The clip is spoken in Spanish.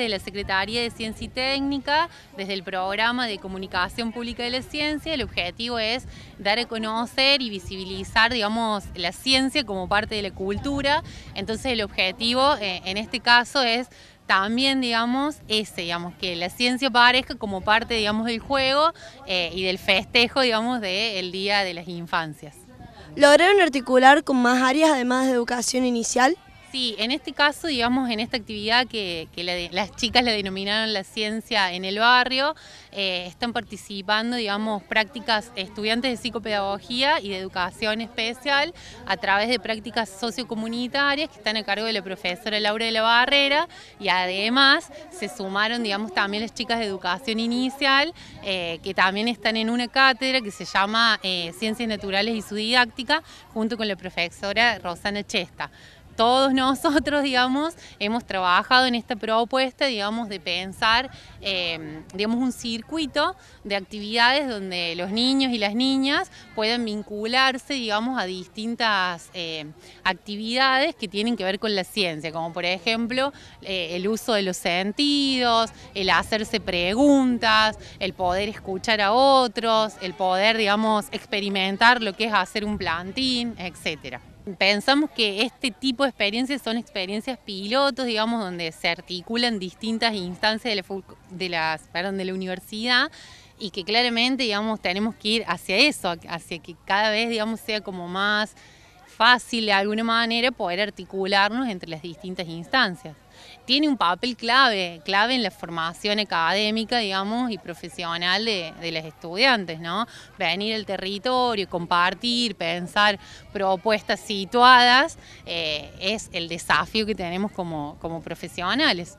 de la Secretaría de Ciencia y Técnica, desde el Programa de Comunicación Pública de la Ciencia, el objetivo es dar a conocer y visibilizar, digamos, la ciencia como parte de la cultura. Entonces el objetivo eh, en este caso es también, digamos, ese, digamos, que la ciencia parezca como parte, digamos, del juego eh, y del festejo, digamos, del Día de las Infancias. ¿Lograron articular con más áreas además de educación inicial? Sí, en este caso, digamos, en esta actividad que, las chicas la denominaron la ciencia en el barrio, eh, están participando, digamos, prácticas estudiantes de psicopedagogía y de educación especial a través de prácticas sociocomunitarias que están a cargo de la profesora Laura de la Barrera y además se sumaron, digamos, también las chicas de educación inicial eh, que también están en una cátedra que se llama eh, Ciencias Naturales y su didáctica junto con la profesora Rosana Chesta todos nosotros, digamos, hemos trabajado en esta propuesta, digamos, de pensar, em, digamos, un circuito de actividades donde los niños y las niñas puedan vincularse, digamos, a distintas em, actividades que tienen que ver con la ciencia, como por ejemplo eh, el uso de los sentidos, el hacerse preguntas, el poder escuchar a otros, el poder, digamos, experimentar lo que es hacer un plantín, etcétera. Pensamos que este tipo de experiencias son experiencias pilotos, digamos, donde se articulan distintas instancias de la, de la universidad y que claramente, digamos, tenemos que ir hacia eso, hacia que cada vez, digamos, sea como más fácil de alguna manera poder articularnos entre las distintas instancias tiene un papel clave, clave en la formación académica, y profesional de, de los estudiantes, ¿no? Venir al territorio, compartir, pensar propuestas situadas, eh, es el desafío que tenemos como profesionales.